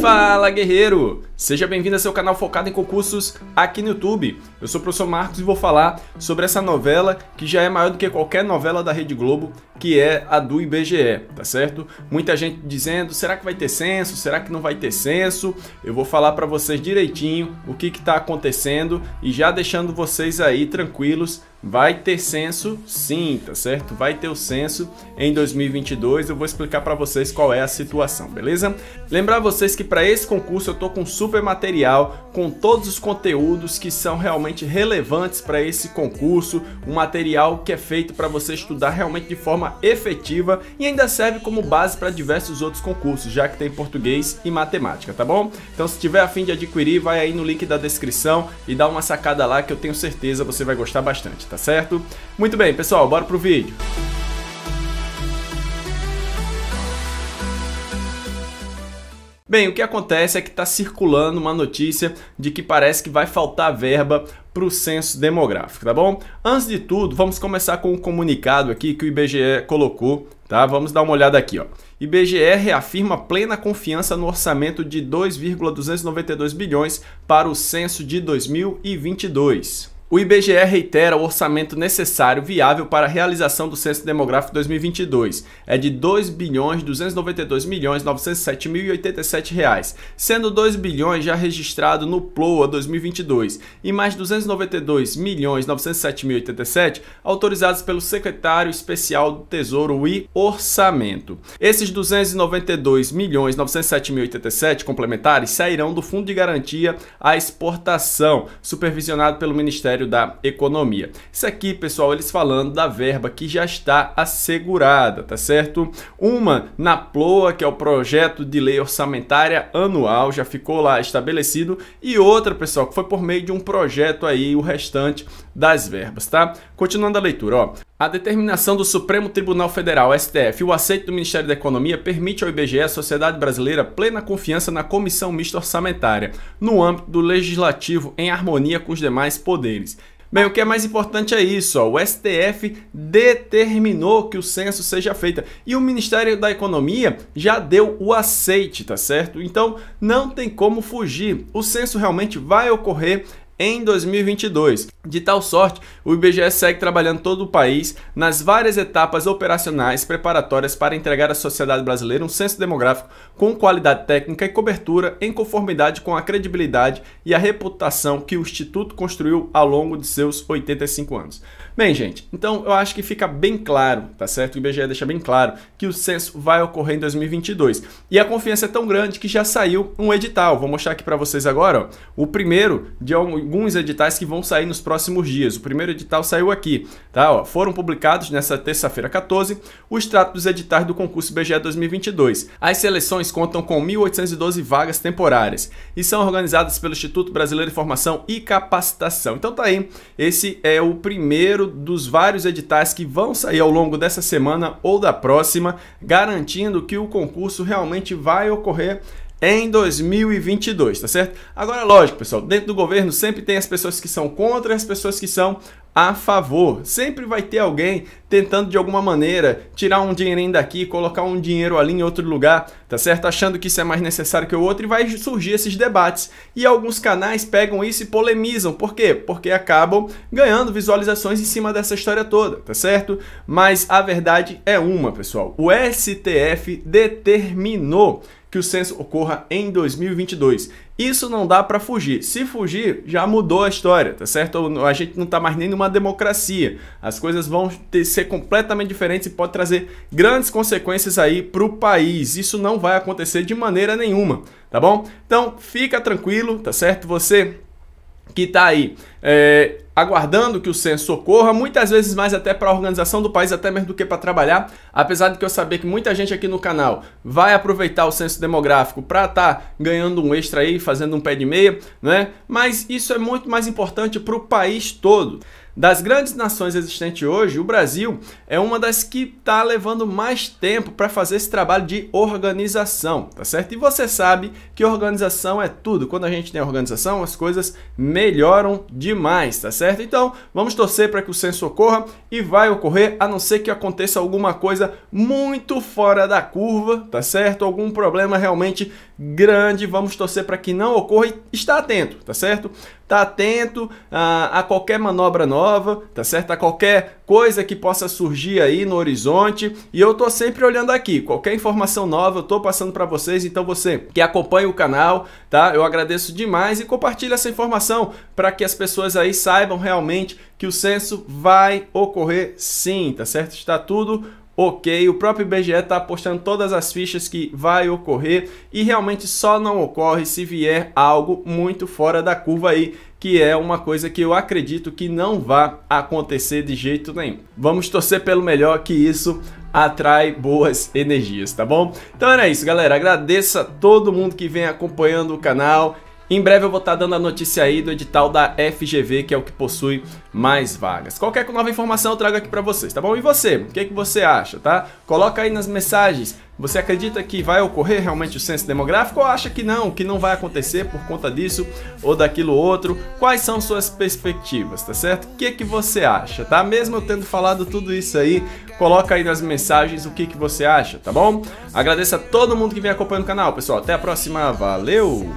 Fala guerreiro! Seja bem-vindo ao seu canal focado em concursos aqui no YouTube. Eu sou o professor Marcos e vou falar sobre essa novela que já é maior do que qualquer novela da Rede Globo, que é a do IBGE, tá certo? Muita gente dizendo, será que vai ter censo? Será que não vai ter censo? Eu vou falar para vocês direitinho o que está acontecendo e já deixando vocês aí tranquilos Vai ter censo, sim, tá certo? Vai ter o censo em 2022. Eu vou explicar para vocês qual é a situação, beleza? Lembrar vocês que para esse concurso eu tô com super material com todos os conteúdos que são realmente relevantes para esse concurso, um material que é feito para você estudar realmente de forma efetiva e ainda serve como base para diversos outros concursos, já que tem português e matemática, tá bom? Então, se tiver a fim de adquirir, vai aí no link da descrição e dá uma sacada lá que eu tenho certeza você vai gostar bastante tá certo? Muito bem, pessoal, bora pro vídeo. Bem, o que acontece é que está circulando uma notícia de que parece que vai faltar verba para o censo demográfico, tá bom? Antes de tudo, vamos começar com um comunicado aqui que o IBGE colocou, tá? Vamos dar uma olhada aqui, ó. IBGE reafirma plena confiança no orçamento de 2,292 bilhões para o censo de 2022. O IBGE reitera o orçamento necessário viável para a realização do Censo Demográfico 2022. É de R$ 2.292.907.087, reais, sendo 2 bilhões já registrado no PLOA 2022 e mais R$ 292.907.087 autorizados pelo secretário especial do Tesouro e Orçamento. Esses R$ 292.907.087 complementares sairão do Fundo de Garantia à Exportação, supervisionado pelo Ministério Ministério da Economia. Isso aqui, pessoal, eles falando da verba que já está assegurada, tá certo? Uma na PLOA, que é o projeto de lei orçamentária anual, já ficou lá estabelecido, e outra, pessoal, que foi por meio de um projeto aí, o restante das verbas, tá? Continuando a leitura, ó. A determinação do Supremo Tribunal Federal, STF, e o aceito do Ministério da Economia permite ao IBGE, a sociedade brasileira, plena confiança na Comissão Mista Orçamentária, no âmbito do legislativo em harmonia com os demais poderes. Bem, o que é mais importante é isso, ó, o STF determinou que o censo seja feito e o Ministério da Economia já deu o aceite, tá certo? Então não tem como fugir. O censo realmente vai ocorrer em 2022. De tal sorte, o IBGE segue trabalhando todo o país nas várias etapas operacionais preparatórias para entregar à sociedade brasileira um censo demográfico com qualidade técnica e cobertura em conformidade com a credibilidade e a reputação que o Instituto construiu ao longo de seus 85 anos. Bem, gente, então eu acho que fica bem claro, tá certo? O IBGE deixa bem claro que o censo vai ocorrer em 2022. E a confiança é tão grande que já saiu um edital. Vou mostrar aqui para vocês agora, ó. o primeiro de um alguns editais que vão sair nos próximos dias. O primeiro edital saiu aqui, tá? Ó, foram publicados nessa terça-feira 14 os tratos dos editais do concurso BGE 2022. As seleções contam com 1.812 vagas temporárias e são organizadas pelo Instituto Brasileiro de Formação e Capacitação. Então tá aí, esse é o primeiro dos vários editais que vão sair ao longo dessa semana ou da próxima, garantindo que o concurso realmente vai ocorrer em 2022, tá certo? Agora, lógico, pessoal, dentro do governo sempre tem as pessoas que são contra e as pessoas que são a favor. Sempre vai ter alguém tentando de alguma maneira tirar um dinheirinho daqui, colocar um dinheiro ali em outro lugar, tá certo? Achando que isso é mais necessário que o outro e vai surgir esses debates. E alguns canais pegam isso e polemizam. Por quê? Porque acabam ganhando visualizações em cima dessa história toda, tá certo? Mas a verdade é uma, pessoal. O STF determinou que o censo ocorra em 2022. Isso não dá para fugir. Se fugir, já mudou a história, tá certo? A gente não tá mais nem numa democracia. As coisas vão ter, ser completamente diferentes e pode trazer grandes consequências aí para o país. Isso não vai acontecer de maneira nenhuma, tá bom? Então fica tranquilo, tá certo? Você que tá aí. É aguardando que o censo ocorra, muitas vezes mais até para a organização do país, até mesmo do que para trabalhar, apesar de que eu saber que muita gente aqui no canal vai aproveitar o censo demográfico para estar tá ganhando um extra aí, fazendo um pé de meia, né? Mas isso é muito mais importante para o país todo. Das grandes nações existentes hoje, o Brasil é uma das que está levando mais tempo para fazer esse trabalho de organização, tá certo? E você sabe que organização é tudo. Quando a gente tem organização, as coisas melhoram demais, tá certo? Então, vamos torcer para que o censo ocorra e vai ocorrer, a não ser que aconteça alguma coisa muito fora da curva, tá certo? Algum problema realmente grande, vamos torcer para que não ocorra e está atento, tá certo? tá atento a, ah, a qualquer manobra nova, tá certo? A qualquer coisa que possa surgir aí no horizonte. E eu tô sempre olhando aqui, qualquer informação nova eu tô passando para vocês, então você que acompanha o canal, tá? Eu agradeço demais e compartilha essa informação para que as pessoas aí saibam realmente que o censo vai ocorrer sim, tá certo? Está tudo ok. O próprio IBGE está apostando todas as fichas que vai ocorrer e realmente só não ocorre se vier algo muito fora da curva aí que é uma coisa que eu acredito que não vai acontecer de jeito nenhum. Vamos torcer pelo melhor que isso atrai boas energias, tá bom? Então era isso, galera. Agradeço a todo mundo que vem acompanhando o canal. Em breve eu vou estar tá dando a notícia aí do edital da FGV, que é o que possui mais vagas. Qualquer nova informação eu trago aqui para vocês, tá bom? E você? O que, é que você acha, tá? Coloca aí nas mensagens. Você acredita que vai ocorrer realmente o censo demográfico ou acha que não, que não vai acontecer por conta disso ou daquilo outro? Quais são suas perspectivas, tá certo? O que, é que você acha, tá? Mesmo eu tendo falado tudo isso aí, coloca aí nas mensagens o que, que você acha, tá bom? Agradeço a todo mundo que vem acompanhando o canal, pessoal. Até a próxima, valeu!